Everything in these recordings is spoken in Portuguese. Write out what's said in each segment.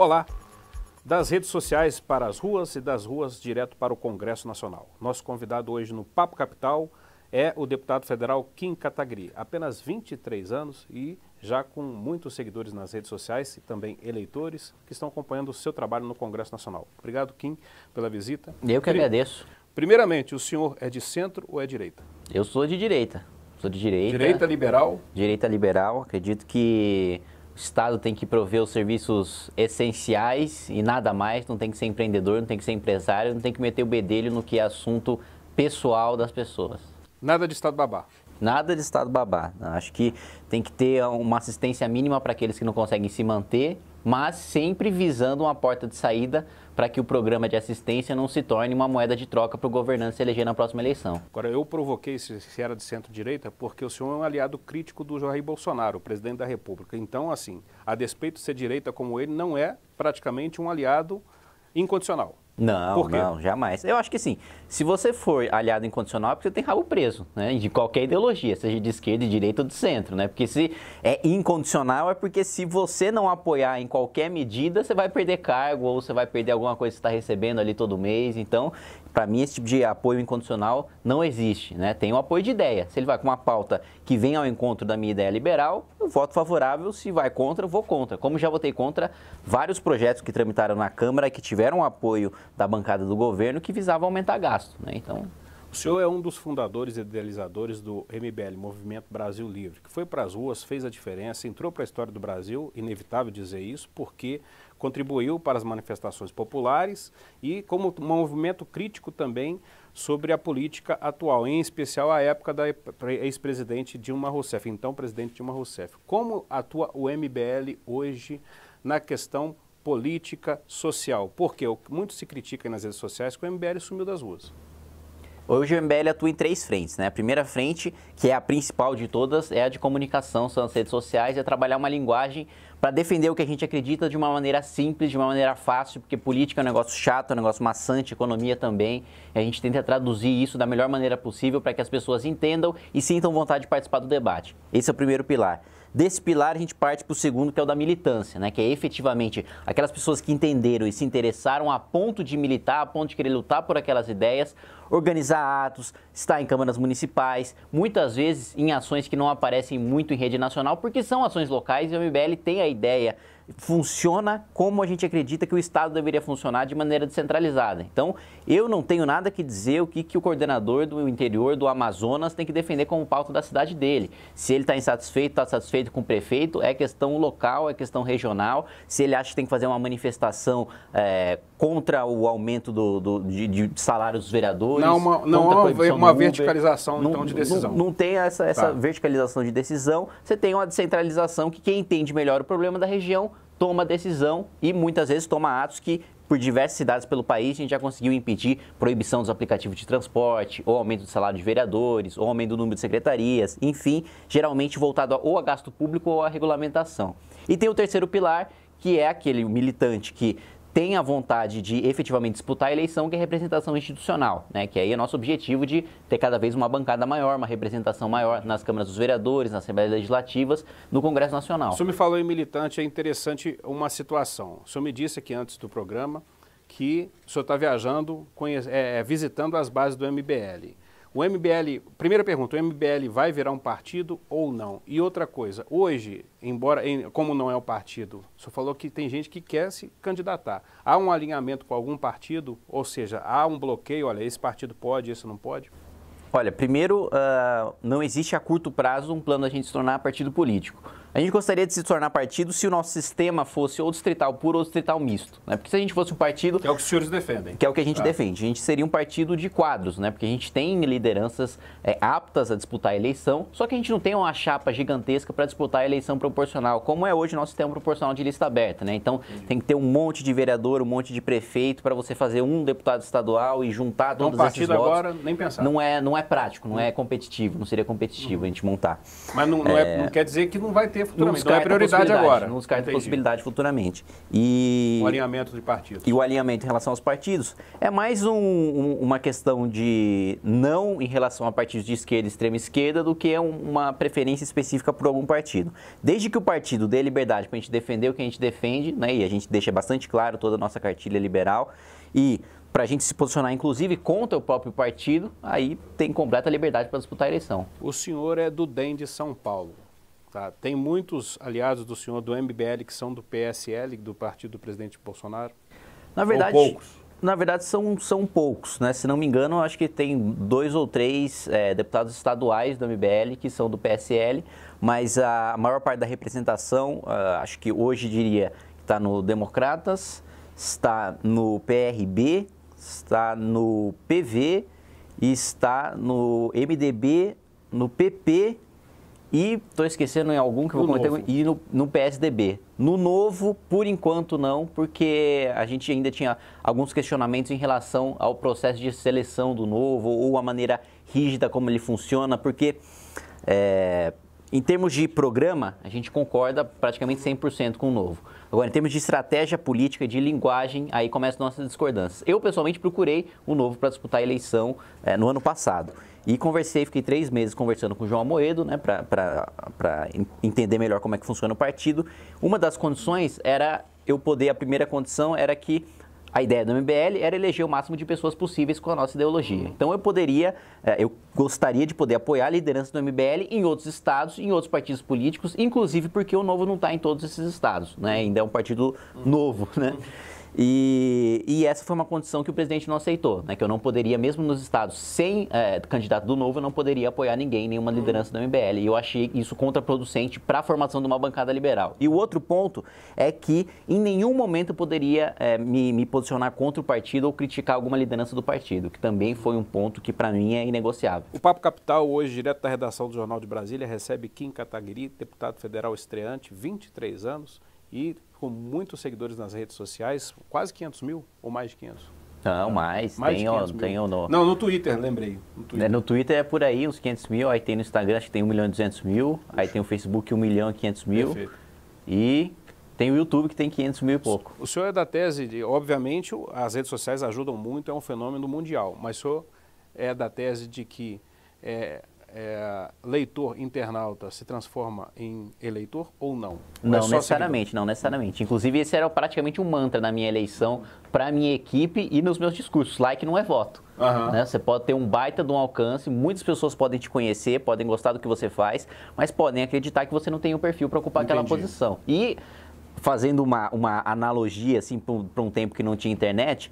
Olá das redes sociais para as ruas e das ruas direto para o Congresso Nacional. Nosso convidado hoje no Papo Capital é o deputado federal Kim Katagri, apenas 23 anos e já com muitos seguidores nas redes sociais e também eleitores que estão acompanhando o seu trabalho no Congresso Nacional. Obrigado, Kim, pela visita. Eu que agradeço. Primeiramente, o senhor é de centro ou é direita? Eu sou de direita. Sou de direita. Direita liberal? Direita liberal. Acredito que Estado tem que prover os serviços essenciais e nada mais, não tem que ser empreendedor, não tem que ser empresário, não tem que meter o bedelho no que é assunto pessoal das pessoas. Nada de Estado babá. Nada de Estado babá. Acho que tem que ter uma assistência mínima para aqueles que não conseguem se manter mas sempre visando uma porta de saída para que o programa de assistência não se torne uma moeda de troca para o governante se eleger na próxima eleição. Agora, eu provoquei se, se era de centro-direita porque o senhor é um aliado crítico do Jair Bolsonaro, presidente da República. Então, assim, a despeito de ser direita como ele, não é praticamente um aliado incondicional. Não, não, jamais. Eu acho que sim. se você for aliado incondicional, é porque você tem rabo preso, né? De qualquer ideologia, seja de esquerda, de direita ou de centro, né? Porque se é incondicional, é porque se você não apoiar em qualquer medida, você vai perder cargo ou você vai perder alguma coisa que você está recebendo ali todo mês. Então, para mim, esse tipo de apoio incondicional não existe. Né? Tem o apoio de ideia. Se ele vai com uma pauta que vem ao encontro da minha ideia liberal, eu voto favorável. Se vai contra, eu vou contra. Como já votei contra vários projetos que tramitaram na Câmara que tiveram apoio da bancada do governo que visava aumentar gasto. Né? Então, o senhor é um dos fundadores e idealizadores do MBL, Movimento Brasil Livre, que foi para as ruas, fez a diferença, entrou para a história do Brasil, inevitável dizer isso, porque contribuiu para as manifestações populares e como um movimento crítico também sobre a política atual, em especial a época da ex-presidente Dilma Rousseff, então presidente Dilma Rousseff. Como atua o MBL hoje na questão política social? Porque muito se critica nas redes sociais que o MBL sumiu das ruas. Hoje o MBL atua em três frentes, né? A primeira frente, que é a principal de todas, é a de comunicação, são as redes sociais, é trabalhar uma linguagem para defender o que a gente acredita de uma maneira simples, de uma maneira fácil, porque política é um negócio chato, é um negócio maçante, economia também. a gente tenta traduzir isso da melhor maneira possível para que as pessoas entendam e sintam vontade de participar do debate. Esse é o primeiro pilar. Desse pilar a gente parte para o segundo, que é o da militância, né? que é efetivamente aquelas pessoas que entenderam e se interessaram a ponto de militar, a ponto de querer lutar por aquelas ideias, organizar atos, estar em câmaras municipais, muitas vezes em ações que não aparecem muito em rede nacional, porque são ações locais e o MBL tem a ideia funciona como a gente acredita que o Estado deveria funcionar de maneira descentralizada. Então, eu não tenho nada que dizer o que, que o coordenador do interior do Amazonas tem que defender como pauta da cidade dele. Se ele está insatisfeito, está satisfeito com o prefeito, é questão local, é questão regional. Se ele acha que tem que fazer uma manifestação é, contra o aumento do, do de, de, dos vereadores. Não, uma, não há uma, uma verticalização Uber, então, não, de decisão. Não, não tem essa, essa tá. verticalização de decisão. Você tem uma descentralização que quem entende melhor o problema da região toma decisão e muitas vezes toma atos que por diversas cidades pelo país, a gente já conseguiu impedir proibição dos aplicativos de transporte, ou aumento do salário de vereadores, ou aumento do número de secretarias, enfim, geralmente voltado a, ou a gasto público ou à regulamentação. E tem o terceiro pilar, que é aquele militante que tem a vontade de efetivamente disputar a eleição, que é a representação institucional, né? que aí é nosso objetivo de ter cada vez uma bancada maior, uma representação maior nas câmaras dos vereadores, nas assembleias legislativas, no Congresso Nacional. O senhor me falou em militante, é interessante uma situação. O senhor me disse aqui antes do programa que o senhor está viajando, é, é, visitando as bases do MBL. O MBL, primeira pergunta, o MBL vai virar um partido ou não? E outra coisa, hoje, embora como não é um partido, o senhor falou que tem gente que quer se candidatar. Há um alinhamento com algum partido? Ou seja, há um bloqueio, olha, esse partido pode, esse não pode? Olha, primeiro, uh, não existe a curto prazo um plano de a gente se tornar partido político. A gente gostaria de se tornar partido se o nosso sistema fosse ou distrital puro ou distrital misto, né? Porque se a gente fosse um partido... Que é o que os senhores defendem. Que é o que a gente tá. defende. A gente seria um partido de quadros, né? Porque a gente tem lideranças é, aptas a disputar a eleição, só que a gente não tem uma chapa gigantesca para disputar a eleição proporcional, como é hoje o nosso sistema proporcional de lista aberta, né? Então, Entendi. tem que ter um monte de vereador, um monte de prefeito para você fazer um deputado estadual e juntar então, todos esses votos. partido agora, nem pensar. Não é, não é prático, não hum. é competitivo, não seria competitivo hum. a gente montar. Mas não, não, é... É, não quer dizer que não vai ter ter futuramente. Não, não é, é prioridade agora. Não descarta é a possibilidade futuramente. E... O alinhamento de partidos. E o alinhamento em relação aos partidos. É mais um, um, uma questão de não em relação a partidos de esquerda e extrema esquerda do que uma preferência específica por algum partido. Desde que o partido dê liberdade para a gente defender o que a gente defende, né, e a gente deixa bastante claro toda a nossa cartilha liberal, e para a gente se posicionar, inclusive, contra o próprio partido, aí tem completa liberdade para disputar a eleição. O senhor é do DEM de São Paulo. Tá? Tem muitos aliados do senhor do MBL que são do PSL, do partido do presidente Bolsonaro? Na verdade, Ou poucos? Na verdade, são, são poucos. Né? Se não me engano, acho que tem dois ou três é, deputados estaduais do MBL que são do PSL, mas a maior parte da representação, uh, acho que hoje diria que está no Democratas, está no PRB, está no PV está no MDB, no PP e estou esquecendo em algum que no vou comentar. E no, no, PSDB. No novo, por enquanto, não, porque a gente ainda tinha alguns questionamentos em relação ao processo de seleção do novo ou a maneira rígida como ele funciona, porque. É, em termos de programa, a gente concorda praticamente 100% com o novo. Agora, em termos de estratégia política, de linguagem, aí começam nossas discordâncias. Eu, pessoalmente, procurei o novo para disputar a eleição é, no ano passado. E conversei, fiquei três meses conversando com o João Amoedo, né, para entender melhor como é que funciona o partido. Uma das condições era eu poder, a primeira condição era que a ideia do MBL era eleger o máximo de pessoas possíveis com a nossa ideologia. Então eu poderia, eh, eu gostaria de poder apoiar a liderança do MBL em outros estados, em outros partidos políticos, inclusive porque o Novo não está em todos esses estados, né? Ainda é um partido novo, né? E, e, essa foi uma condição que o presidente não aceitou, né? que eu não poderia, mesmo nos estados sem é, candidato do novo, eu não poderia apoiar ninguém, nenhuma liderança do MBL. E eu achei isso contraproducente para a formação de uma bancada liberal. E o outro ponto é que em nenhum momento eu poderia é, me, me, posicionar contra o partido ou criticar alguma liderança do partido, que também foi um ponto que para mim é inegociável. O Papo Capital, hoje, direto da redação do Jornal de Brasília, recebe Kim Kataguiri, deputado federal estreante, 23 anos e com muitos seguidores nas redes sociais, quase 500 mil ou mais de 500? Não, mais. mais tem, ó, tem Não, no Twitter, lembrei. No Twitter. É, no Twitter. é por aí, uns 500 mil. Aí tem no Instagram, acho que tem 1 milhão e 200 mil. Puxa. Aí tem o Facebook, 1 milhão e 500 mil. Perfeito. E tem o YouTube, que tem 500 mil e pouco. O senhor é da tese de, obviamente, as redes sociais ajudam muito, é um fenômeno mundial. Mas o senhor é da tese de que é, é, leitor internauta se transforma em eleitor ou não? Ou é não é necessariamente, seguidor? não necessariamente. Inclusive, esse era praticamente um mantra na minha eleição, para a minha equipe e nos meus discursos. Like não é voto. Uhum. Né? Você pode ter um baita de um alcance, muitas pessoas podem te conhecer, podem gostar do que você faz, mas podem acreditar que você não tem o um perfil para ocupar Entendi. aquela posição. E fazendo uma, uma analogia assim para um tempo que não tinha internet,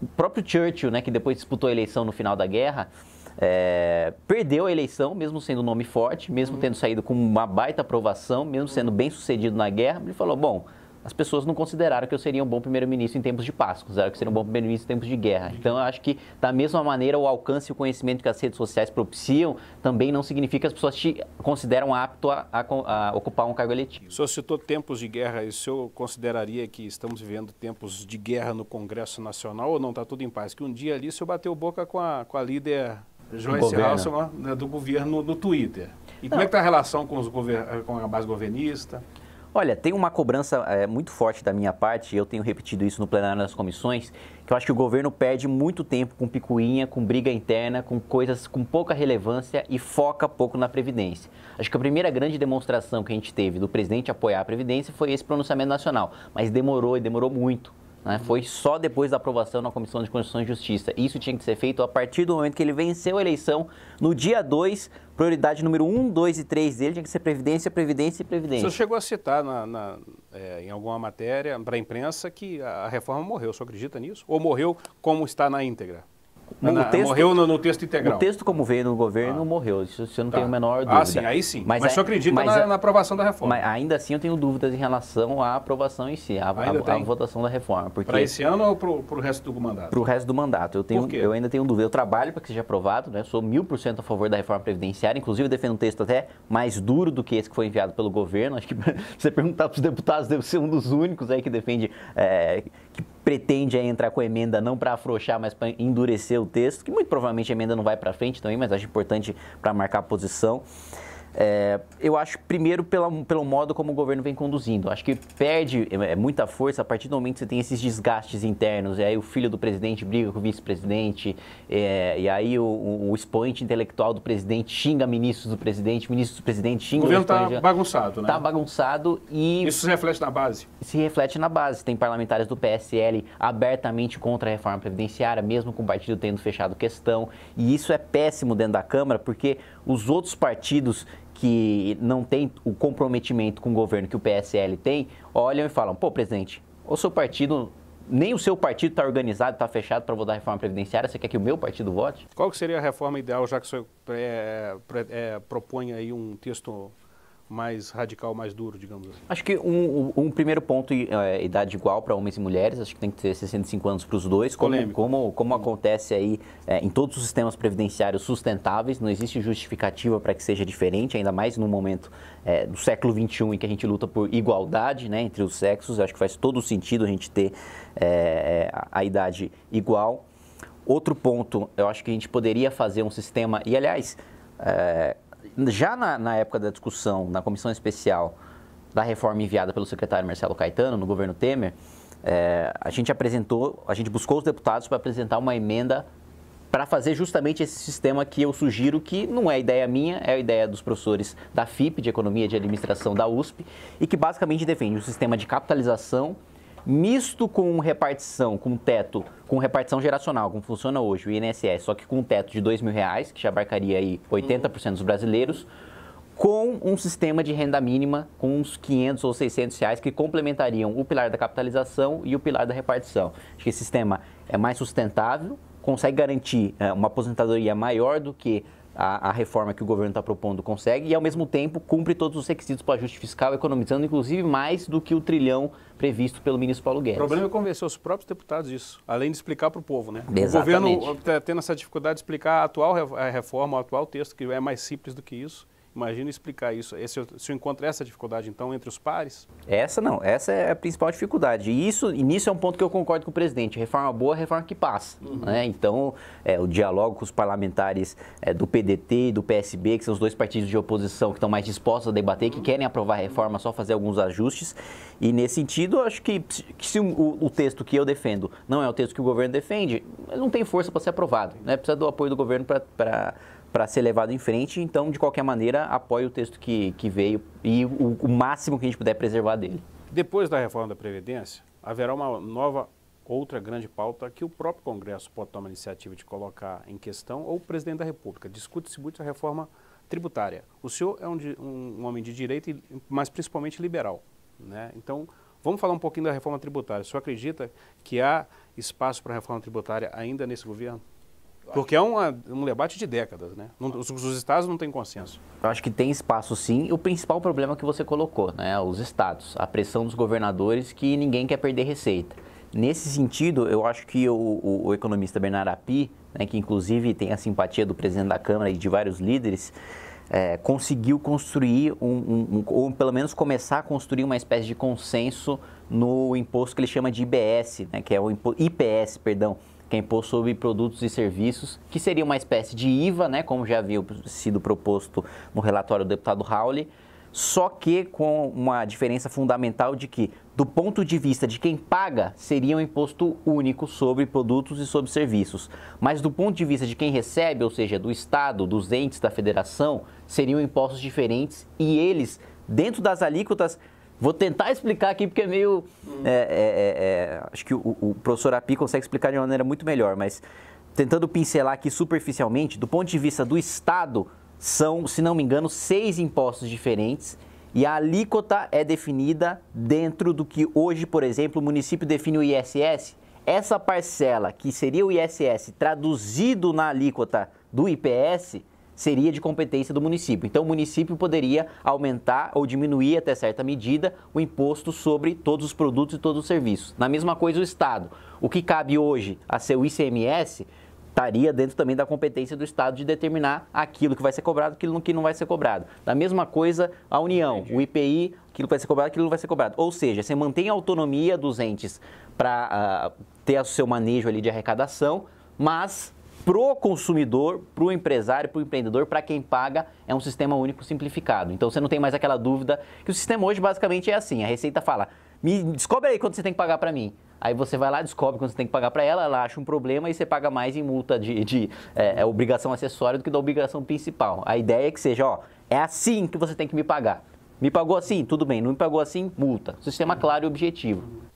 o próprio Churchill, né, que depois disputou a eleição no final da guerra, é, perdeu a eleição, mesmo sendo um nome forte, mesmo uhum. tendo saído com uma baita aprovação, mesmo sendo bem sucedido na guerra, ele falou, bom, as pessoas não consideraram que eu seria um bom primeiro-ministro em tempos de paz, consideraram que seria um bom primeiro-ministro em tempos de guerra. Uhum. Então, eu acho que, da mesma maneira, o alcance e o conhecimento que as redes sociais propiciam também não significa que as pessoas te consideram apto a, a, a ocupar um cargo eletivo. O senhor citou tempos de guerra. O senhor consideraria que estamos vivendo tempos de guerra no Congresso Nacional ou não? Está tudo em paz? Que um dia ali o senhor bateu boca com a, com a líder Joyce Hasselman, né, do governo no Twitter. E Não. como é que está a relação com, os eh, com a base governista? Olha, tem uma cobrança é, muito forte da minha parte, eu tenho repetido isso no plenário das comissões, que eu acho que o governo perde muito tempo com picuinha, com briga interna, com coisas com pouca relevância e foca pouco na Previdência. Acho que a primeira grande demonstração que a gente teve do presidente apoiar a Previdência foi esse pronunciamento nacional, mas demorou e demorou muito. Né? Foi só depois da aprovação na Comissão de Constituição e Justiça. Isso tinha que ser feito a partir do momento que ele venceu a eleição, no dia 2, prioridade número 1, 2 e 3 dele tinha que ser Previdência, Previdência e Previdência. O senhor chegou a citar na, na, é, em alguma matéria para a imprensa que a reforma morreu. O senhor acredita nisso? Ou morreu como está na íntegra? Não, não, texto, morreu no, no, texto integral. O texto como veio no governo ah. morreu, isso eu não tá. tenho a menor ah, dúvida. Ah, sim, aí sim. Mas, mas a, é eu acredito mas na, é na, aprovação da reforma. Mas ainda assim eu tenho dúvidas em relação à aprovação em si, à, votação da reforma. Para esse ano ou para o resto do mandato? Para o resto do mandato. Eu, tenho, eu ainda tenho dúvida. Eu trabalho para que seja aprovado, né? sou mil por cento a favor da reforma previdenciária, inclusive defendo um texto até mais duro do que esse que foi enviado pelo governo. Acho que você perguntar para os deputados, deve ser um dos únicos aí que defende... É, que pretende entrar com emenda não para afrouxar, mas para endurecer o texto, que muito provavelmente a emenda não vai para frente também, mas acho importante para marcar a posição. É, eu acho, primeiro, pela, pelo modo como o governo vem conduzindo. Acho que perde é, é, muita força a partir do momento que você tem esses desgastes internos. E aí o filho do presidente briga com o vice-presidente, é, e aí o, o, expoente intelectual do presidente xinga ministros do presidente, ministros do presidente xinga O governo está bagunçado, né? Está bagunçado e. Isso se reflete na base? Se reflete na base. Tem parlamentares do PSL abertamente contra a reforma previdenciária, mesmo com o partido tendo fechado questão. E isso é péssimo dentro da Câmara, porque os outros partidos que não tem o comprometimento com o governo que o PSL tem, olham e falam: pô, presidente, o seu partido nem o seu partido está organizado, está fechado para votar a reforma previdenciária, você quer que o meu partido vote? Qual seria a reforma ideal, já que o senhor é, é, propõe aí um texto mais radical, mais duro, digamos assim? Acho que um, um primeiro ponto, é, idade igual para homens e mulheres, acho que tem que ter 65 anos para os dois, como, como, como, acontece aí é, em todos os sistemas previdenciários sustentáveis, não existe justificativa para que seja diferente, ainda mais no momento é, do século XXI em que a gente luta por igualdade né, entre os sexos, acho que faz todo sentido a gente ter é, é, a idade igual. Outro ponto, eu acho que a gente poderia fazer um sistema, e aliás, é, já na, na época da discussão na comissão especial da reforma enviada pelo secretário Marcelo Caetano no governo Temer, é, a gente apresentou, a gente buscou os deputados para apresentar uma emenda para fazer justamente esse sistema que eu sugiro que não é ideia minha, é a ideia dos professores da FIP, de Economia e de Administração da USP, e que basicamente defende um sistema de capitalização misto com repartição, com teto, com repartição geracional, como funciona hoje o INSS, só que com um teto de dois mil reais, que já abarcaria aí 80% dos brasileiros, com um sistema de renda mínima com uns 500 ou 600 reais que complementariam o pilar da capitalização e o pilar da repartição. Acho que esse sistema é mais sustentável, consegue garantir eh, uma aposentadoria maior do que a, a, reforma que o governo está propondo consegue e, ao mesmo tempo, cumpre todos os requisitos para ajuste fiscal, economizando inclusive mais do que o trilhão previsto pelo ministro Paulo Guedes. O problema é convencer os próprios deputados disso, além de explicar para o povo, né? Exatamente. O governo está tendo essa dificuldade de explicar a atual reforma, o atual texto, que é mais simples do que isso. Imagina explicar isso. Esse, se eu encontro essa dificuldade, então, entre os pares? Essa não, essa é a principal dificuldade. E isso, e nisso é um ponto que eu concordo com o presidente. Reforma boa, é reforma que passa. Uhum. Né? Então, é, o diálogo com os parlamentares é, do PDT e do PSB, que são os dois partidos de oposição que estão mais dispostos a debater, que uhum. querem aprovar a reforma, só fazer alguns ajustes. E nesse sentido, acho que, que se o, o, texto que eu defendo não é o texto que o governo defende, não tem força para ser aprovado. Né? Precisa do apoio do governo para para ser levado em frente. Então, de qualquer maneira, apoio o texto que, que veio e o, o máximo que a gente puder preservar dele. Depois da reforma da Previdência, haverá uma nova outra grande pauta que o próprio Congresso pode tomar a iniciativa de colocar em questão, ou o presidente da República. Discute-se muito a reforma tributária. O senhor é um, um, homem de direita, mas principalmente liberal. Né? Então, vamos falar um pouquinho da reforma tributária. O senhor acredita que há espaço para reforma tributária ainda nesse governo? Porque é um um debate de décadas, né? Não, os, os, estados não têm consenso. Eu acho que tem espaço sim. O principal problema que você colocou, né? Os estados, a pressão dos governadores que ninguém quer perder receita. Nesse sentido, eu acho que o, o, o economista Bernard Api, né, que inclusive tem a simpatia do presidente da Câmara e de vários líderes, é, conseguiu construir, um, um, um, ou pelo menos começar a construir uma espécie de consenso no imposto que ele chama de IBS, né, que é o impo... IPS, perdão, que é imposto sobre produtos e serviços, que seria uma espécie de IVA, né, como já havia sido proposto no relatório do deputado Howley, só que com uma diferença fundamental de que, do ponto de vista de quem paga, seria um imposto único sobre produtos e sobre serviços. Mas do ponto de vista de quem recebe, ou seja, do Estado, dos entes da federação, seriam impostos diferentes e eles, dentro das alíquotas, vou tentar explicar aqui porque é meio. Hum. É, é, é, é, acho que o, o professor Api consegue explicar de uma maneira muito melhor, mas tentando pincelar aqui superficialmente, do ponto de vista do Estado, são, se não me engano, seis impostos diferentes e a alíquota é definida dentro do que hoje, por exemplo, o município define o ISS. Essa parcela que seria o ISS traduzido na alíquota do IPS seria de competência do município. Então, o município poderia aumentar ou diminuir até certa medida o imposto sobre todos os produtos e todos os serviços. Na mesma coisa, o Estado. O que cabe hoje a ser o ICMS estaria dentro também da competência do Estado de determinar aquilo que vai ser cobrado, aquilo que não vai ser cobrado. Da mesma coisa, a União, Entendi. o IPI, aquilo que vai ser cobrado, aquilo não vai ser cobrado. Ou seja, você mantém a autonomia dos entes para uh, ah, ter o seu manejo ali de arrecadação, mas pro consumidor, pro empresário, pro empreendedor, para quem paga, é um sistema único simplificado. Então você não tem mais aquela dúvida que o sistema hoje basicamente é assim, a Receita fala: "Me descobre aí quanto você tem que pagar para mim". Aí você vai lá, descobre quanto você tem que pagar para ela, ela acha um problema e você paga mais em multa de, de é, é, obrigação acessória do que da obrigação principal. A ideia é que seja, ó, é assim que você tem que me pagar. Me pagou assim, tudo bem. Não me pagou assim, multa. Sistema claro e objetivo.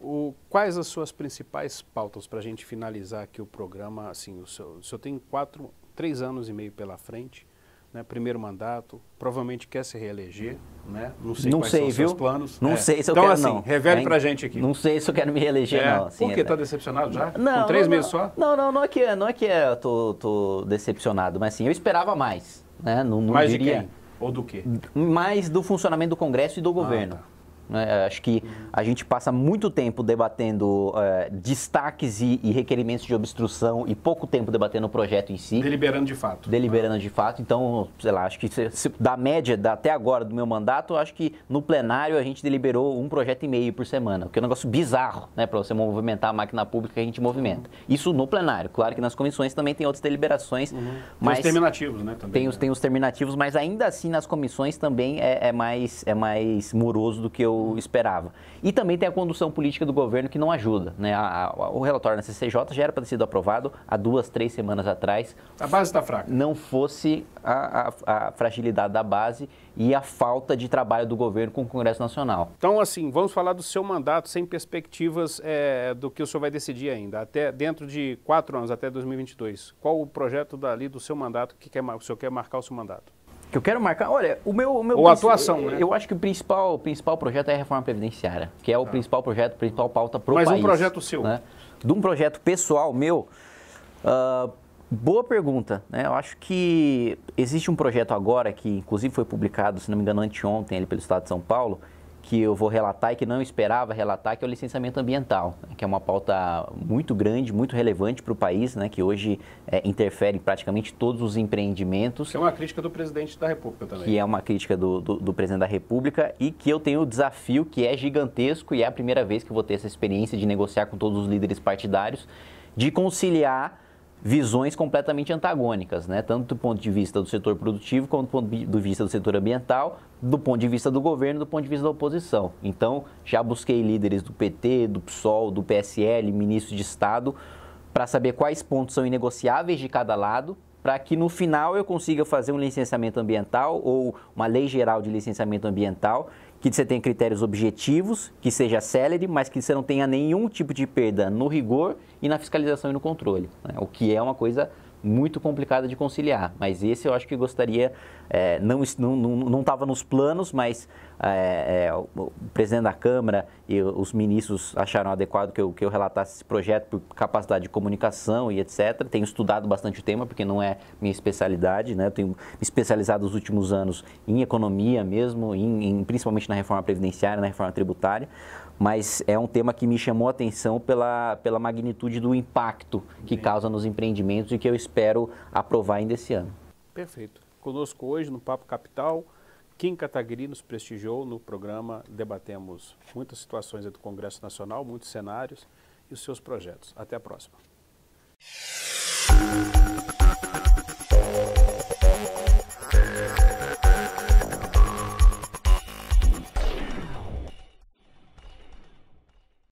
O, quais as suas principais pautas para a gente finalizar aqui o programa? Assim, o senhor, o senhor tem quatro, três anos e meio pela frente, né? primeiro mandato, provavelmente quer se reeleger, né? Não sei não quais sei, são os seus planos. Não é. sei se eu então, quero, assim, não. revele é, pra gente aqui. Não sei se eu quero me reeleger, é. não. Assim, Por que? É tá decepcionado já? Não, Com três não, meses só? Não, não, não é que, não é que é, eu tô, tô decepcionado, mas assim, eu esperava mais, né? Não, não mais diria... de quem? Ou do quê? Mais do funcionamento do Congresso e do ah, governo. Ah, tá. Né? É, acho que a gente passa muito tempo debatendo é, destaques e, e, requerimentos de obstrução e pouco tempo debatendo o projeto em si. Deliberando de fato. Deliberando de fato. Então, sei lá, acho que se, se, da média da, até agora do meu mandato, acho que no plenário a gente deliberou um projeto e meio por semana, o que é um negócio bizarro, né? Para você movimentar a máquina pública que a gente movimenta. Isso no plenário. Claro que nas comissões também tem outras deliberações. Uhum. Mas tem os terminativos, né? Também, tem, os, né? tem os terminativos, mas ainda assim nas comissões também é, é mais, é mais moroso do que eu esperava. E também tem a condução política do governo que não ajuda. Né? A, a, o relatório na CCJ já era para ter sido aprovado há duas, três semanas atrás. A base está fraca. Não fosse a, a fragilidade da base e a falta de trabalho do governo com o Congresso Nacional. Então, assim, vamos falar do seu mandato sem perspectivas é, do que o senhor vai decidir ainda, até dentro de quatro anos, até 2022. Qual o projeto dali do seu mandato que quer, o senhor quer marcar o seu mandato? que eu quero marcar. Olha, o meu. O meu Ou atuação, né? Eu acho que o principal, principal projeto é a reforma previdenciária, que é o ah. principal projeto, principal pauta pro Mas país. Mas um projeto seu. Né? De um projeto pessoal meu. Uh, boa pergunta. Né? Eu acho que existe um projeto agora que, inclusive, foi publicado, se não me engano, anteontem, ali pelo Estado de São Paulo, que eu vou relatar e que não esperava relatar, que é o licenciamento ambiental, né, que é uma pauta muito grande, muito relevante para o país, né, que hoje é, interfere em praticamente todos os empreendimentos. Que é uma crítica do presidente da República também. Que é uma crítica do, do, do presidente da República e que eu tenho o desafio que é gigantesco e é a primeira vez que eu vou ter essa experiência de negociar com todos os líderes partidários, de conciliar visões completamente antagônicas, né? tanto do ponto de vista do setor produtivo, quanto do ponto de vista do setor ambiental, do ponto de vista do governo, do ponto de vista da oposição. Então, já busquei líderes do PT, do PSOL, do PSL, ministros de Estado, para saber quais pontos são inegociáveis de cada lado, para que no final eu consiga fazer um licenciamento ambiental ou uma lei geral de licenciamento ambiental que você tenha critérios objetivos, que seja célere, mas que você não tenha nenhum tipo de perda no rigor e na fiscalização e no controle, né? o que é uma coisa muito complicada de conciliar. Mas esse eu acho que gostaria, é, não estava não, não, não nos planos, mas é, é, o presidente da Câmara e os ministros acharam adequado que eu, que eu relatasse esse projeto por capacidade de comunicação e etc. Tenho estudado bastante o tema, porque não é minha especialidade, né? tenho me especializado nos últimos anos em economia mesmo, em, em, principalmente na reforma previdenciária, na reforma tributária, mas é um tema que me chamou a atenção pela, pela magnitude do impacto que causa nos empreendimentos e que eu espero aprovar ainda esse ano. Perfeito. Conosco hoje no Papo Capital Kim Kataguiri nos prestigiou no programa, debatemos muitas situações do Congresso Nacional, muitos cenários e os seus projetos. Até a próxima.